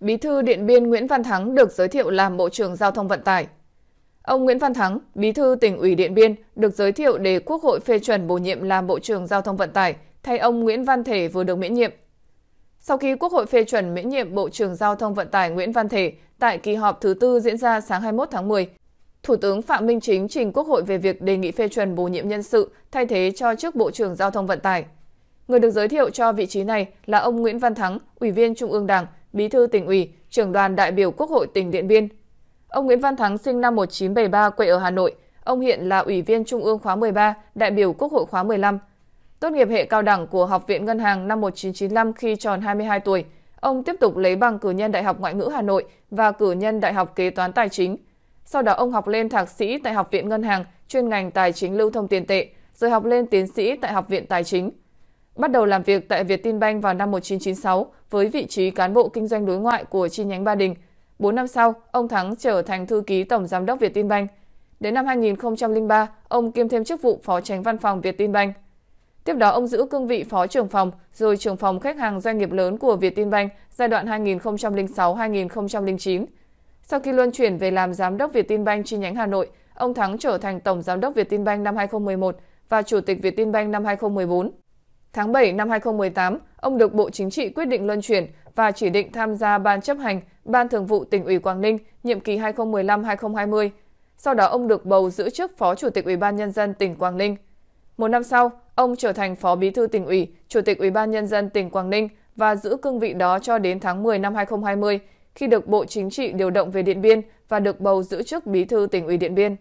Bí thư Điện Biên Nguyễn Văn Thắng được giới thiệu làm Bộ trưởng Giao thông Vận tải. Ông Nguyễn Văn Thắng, Bí thư tỉnh ủy Điện Biên, được giới thiệu để Quốc hội phê chuẩn bổ nhiệm làm Bộ trưởng Giao thông Vận tải thay ông Nguyễn Văn Thể vừa được miễn nhiệm. Sau khi Quốc hội phê chuẩn miễn nhiệm Bộ trưởng Giao thông Vận tải Nguyễn Văn Thể tại kỳ họp thứ tư diễn ra sáng 21 tháng 10, Thủ tướng Phạm Minh Chính trình Quốc hội về việc đề nghị phê chuẩn bổ nhiệm nhân sự thay thế cho chức Bộ trưởng Giao thông Vận tải. Người được giới thiệu cho vị trí này là ông Nguyễn Văn Thắng, Ủy viên Trung ương Đảng, Bí thư tỉnh ủy, trưởng đoàn đại biểu Quốc hội tỉnh Điện Biên. Ông Nguyễn Văn Thắng sinh năm 1973 quê ở Hà Nội. Ông hiện là Ủy viên Trung ương khóa 13, đại biểu Quốc hội khóa 15. Tốt nghiệp hệ cao đẳng của Học viện Ngân hàng năm 1995 khi tròn 22 tuổi. Ông tiếp tục lấy bằng cử nhân Đại học Ngoại ngữ Hà Nội và cử nhân Đại học Kế toán Tài chính. Sau đó ông học lên thạc sĩ tại Học viện Ngân hàng chuyên ngành Tài chính lưu thông tiền tệ, rồi học lên tiến sĩ tại Học viện Tài chính. Bắt đầu làm việc tại Việt Vietinbank vào năm 1996 với vị trí cán bộ kinh doanh đối ngoại của chi nhánh Ba Đình. 4 năm sau, ông Thắng trở thành thư ký tổng giám đốc Việt Vietinbank. Đến năm 2003, ông kiêm thêm chức vụ phó tránh văn phòng Việt Vietinbank. Tiếp đó, ông giữ cương vị phó trưởng phòng, rồi trưởng phòng khách hàng doanh nghiệp lớn của Việt Vietinbank giai đoạn 2006-2009. Sau khi luân chuyển về làm giám đốc Việt Vietinbank chi nhánh Hà Nội, ông Thắng trở thành tổng giám đốc Việt Vietinbank năm 2011 và chủ tịch Việt Vietinbank năm 2014. Tháng 7 năm 2018, ông được Bộ Chính trị quyết định luân chuyển và chỉ định tham gia Ban chấp hành Ban Thường vụ tỉnh ủy Quảng Ninh nhiệm kỳ 2015-2020. Sau đó ông được bầu giữ chức Phó Chủ tịch Ủy ban Nhân dân tỉnh Quảng Ninh. Một năm sau, ông trở thành Phó Bí thư tỉnh ủy, Chủ tịch Ủy ban Nhân dân tỉnh Quảng Ninh và giữ cương vị đó cho đến tháng 10 năm 2020 khi được Bộ Chính trị điều động về Điện Biên và được bầu giữ chức Bí thư tỉnh ủy Điện Biên.